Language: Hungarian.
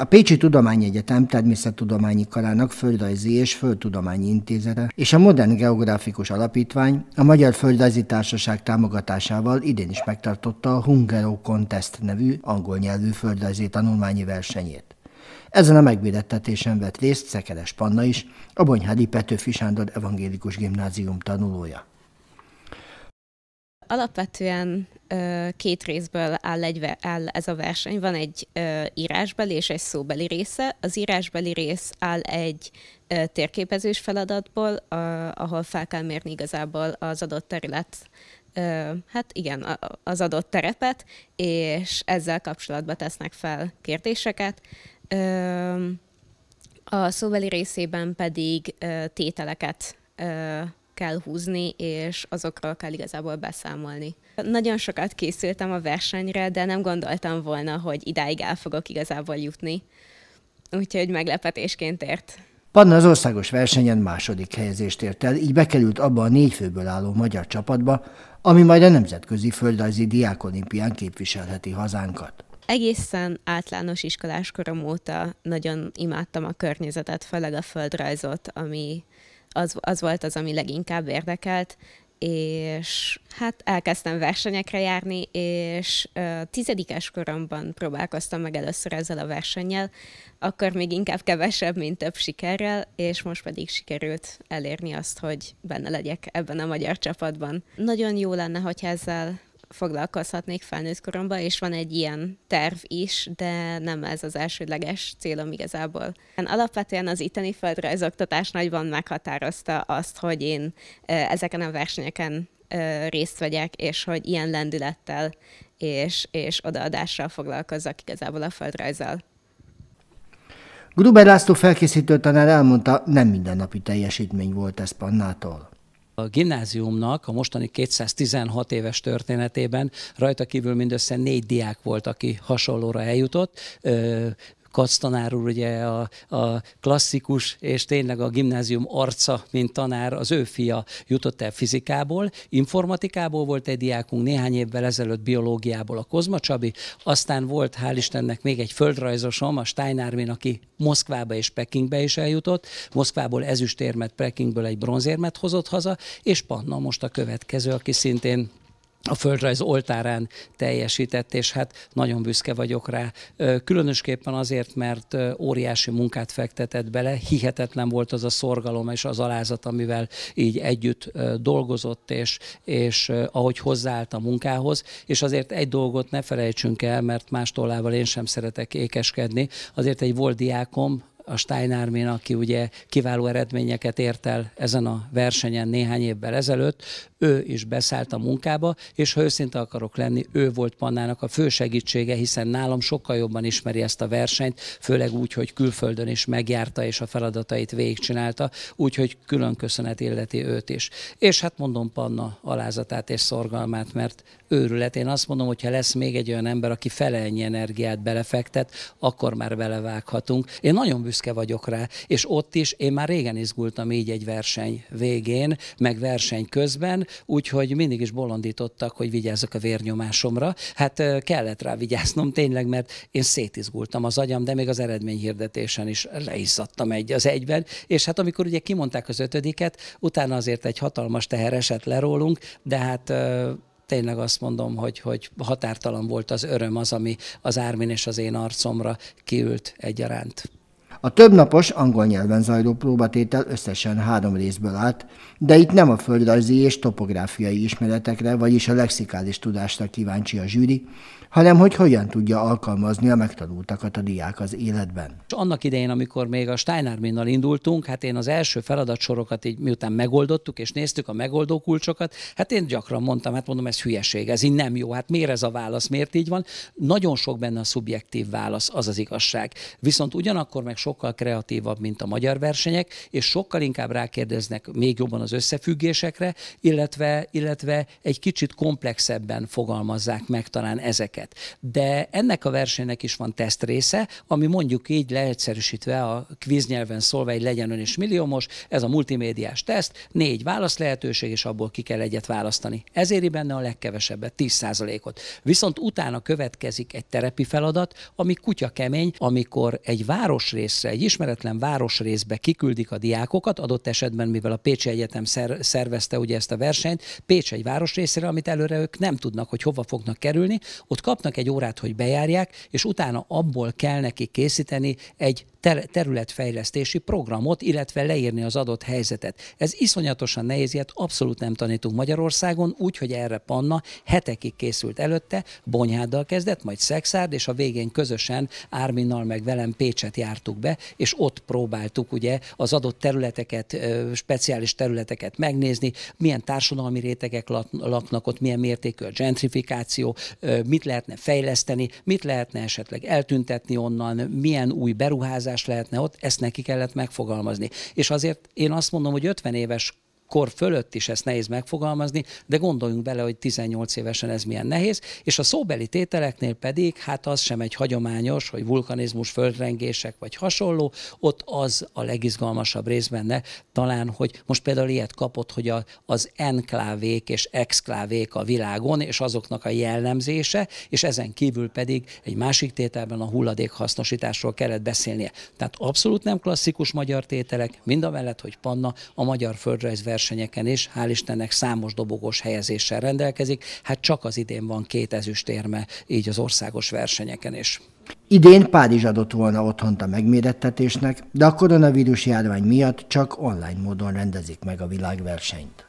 A Pécsi Tudományegyetem természettudományi karának földrajzi és földtudományi intézete és a Modern Geográfikus Alapítvány a Magyar Földrajzi Társaság támogatásával idén is megtartotta a Hungaro Contest nevű angol nyelvű földrajzi tanulmányi versenyét. Ezen a megbédettetésen vett részt Szekeres Panna is, a Bonyhádi Petőfi Sándor Evangélikus Gimnázium tanulója. Alapvetően két részből áll, egy, áll ez a verseny. Van egy írásbeli és egy szóbeli része. Az írásbeli rész áll egy térképezős feladatból, ahol fel kell mérni igazából az adott terület hát igen, az adott terepet, és ezzel kapcsolatban tesznek fel kérdéseket. A szóbeli részében pedig tételeket kell húzni, és azokról kell igazából beszámolni. Nagyon sokat készültem a versenyre, de nem gondoltam volna, hogy idáig el fogok igazából jutni. Úgyhogy meglepetésként ért. Panna az országos versenyen második helyezést ért el, így bekerült abba a négy főből álló magyar csapatba, ami majd a Nemzetközi Földrajzi Diákolimpián képviselheti hazánkat. Egészen általános iskolás óta nagyon imádtam a környezetet, főleg a földrajzot, ami az, az volt az, ami leginkább érdekelt, és hát elkezdtem versenyekre járni, és uh, tizedikes koromban próbálkoztam meg először ezzel a versennyel, akkor még inkább kevesebb, mint több sikerrel, és most pedig sikerült elérni azt, hogy benne legyek ebben a magyar csapatban. Nagyon jó lenne, hogyha ezzel foglalkozhatnék felnőtt koromban, és van egy ilyen terv is, de nem ez az elsődleges célom igazából. Alapvetően az itteni földrajzoktatás nagyban meghatározta azt, hogy én ezeken a versenyeken részt vegyek, és hogy ilyen lendülettel és, és odaadással foglalkozzak igazából a földrajzzal. Gruber László felkészítő tanár elmondta, nem mindennapi teljesítmény volt ez Pannától. A gimnáziumnak a mostani 216 éves történetében rajta kívül mindössze négy diák volt, aki hasonlóra eljutott. Kac tanár úr ugye a, a klasszikus és tényleg a gimnázium arca, mint tanár, az ő fia jutott el fizikából, informatikából volt egy diákunk néhány évvel ezelőtt biológiából a Kozma Csabi, aztán volt hál' Istennek még egy földrajzosom, a Steinármin, aki Moszkvába és Pekingbe is eljutott, Moszkvából ezüstérmet, Pekingből egy bronzérmet hozott haza, és Panna most a következő, aki szintén a földrajz oltárán teljesített, és hát nagyon büszke vagyok rá. Különösképpen azért, mert óriási munkát fektetett bele, hihetetlen volt az a szorgalom és az alázat, amivel így együtt dolgozott, és, és ahogy hozzáállt a munkához, és azért egy dolgot ne felejtsünk el, mert más tollával én sem szeretek ékeskedni, azért egy volt diákom, a Steinarmin, aki ugye kiváló eredményeket ért el ezen a versenyen néhány évvel ezelőtt, ő is beszállt a munkába, és ha őszinte akarok lenni, ő volt Pannának a fő segítsége, hiszen nálam sokkal jobban ismeri ezt a versenyt, főleg úgy, hogy külföldön is megjárta, és a feladatait végigcsinálta, úgyhogy külön köszönet illeti őt is. És hát mondom Panna alázatát és szorgalmát, mert őrület. Én azt mondom, hogy ha lesz még egy olyan ember, aki fele ennyi energiát belefektet, akkor már belevághatunk. Én nagyon büszke büszke vagyok rá. És ott is én már régen izgultam így egy verseny végén, meg verseny közben, úgyhogy mindig is bolondítottak, hogy vigyázzak a vérnyomásomra. Hát kellett rá vigyáznom tényleg, mert én szétizgultam az agyam, de még az eredményhirdetésen is leizzadtam egy az egyben. És hát amikor ugye kimondták az ötödiket, utána azért egy hatalmas teher esett le rólunk, de hát tényleg azt mondom, hogy, hogy határtalan volt az öröm az, ami az Ármin és az én arcomra kiült egyaránt. A többnapos angol nyelven zajló próbatétel összesen három részből állt, de itt nem a földrajzi és topográfiai ismeretekre, vagyis a lexikális tudásra kíváncsi a zsűri, hanem hogy hogyan tudja alkalmazni a megtanultakat a diák az életben. És annak idején, amikor még a Steinarminnal indultunk, hát én az első feladatsorokat így miután megoldottuk, és néztük a megoldó kulcsokat, hát én gyakran mondtam, hát mondom, ez hülyeség, ez így nem jó, hát miért ez a válasz, miért így van? Nagyon sok benne a szubjektív válasz, az az igazság. Viszont ugyanakkor meg sok sokkal kreatívabb, mint a magyar versenyek, és sokkal inkább rákérdeznek még jobban az összefüggésekre, illetve, illetve egy kicsit komplexebben fogalmazzák meg talán ezeket. De ennek a versenynek is van teszt része, ami mondjuk így leegyszerűsítve a nyelven szólva egy legyen ön is milliómos, ez a multimédiás teszt, négy válasz lehetőség, és abból ki kell egyet választani. Ez éri benne a legkevesebbet, 10%-ot. Viszont utána következik egy terepi feladat, ami kutya kemény, amikor egy városrész Pécsre, egy ismeretlen városrészbe kiküldik a diákokat, adott esetben, mivel a Pécsi Egyetem szer- szervezte ugye ezt a versenyt, Pécs egy városrészére, amit előre ők nem tudnak, hogy hova fognak kerülni, ott kapnak egy órát, hogy bejárják, és utána abból kell neki készíteni egy ter- területfejlesztési programot, illetve leírni az adott helyzetet. Ez iszonyatosan nehéz, ilyet abszolút nem tanítunk Magyarországon, úgyhogy erre Panna hetekig készült előtte, Bonyháddal kezdett, majd Szexárd, és a végén közösen Árminnal meg velem Pécset jártuk be, be, és ott próbáltuk ugye az adott területeket, speciális területeket megnézni, milyen társadalmi rétegek laknak ott, milyen mértékű a gentrifikáció, mit lehetne fejleszteni, mit lehetne esetleg eltüntetni onnan, milyen új beruházás lehetne ott, ezt neki kellett megfogalmazni. És azért én azt mondom, hogy 50 éves kor fölött is ezt nehéz megfogalmazni, de gondoljunk bele, hogy 18 évesen ez milyen nehéz, és a szóbeli tételeknél pedig, hát az sem egy hagyományos, hogy vulkanizmus, földrengések vagy hasonló, ott az a legizgalmasabb rész benne, talán, hogy most például ilyet kapott, hogy a, az enklávék és exklávék a világon, és azoknak a jellemzése, és ezen kívül pedig egy másik tételben a hulladék hasznosításról kellett beszélnie. Tehát abszolút nem klasszikus magyar tételek, mind a mellett, hogy Panna a magyar földrajz versenyeken is, hál' Istennek számos dobogós helyezéssel rendelkezik, hát csak az idén van két ezüstérme, így az országos versenyeken is. Idén Párizs adott volna otthont a megmérettetésnek, de a koronavírus járvány miatt csak online módon rendezik meg a világversenyt.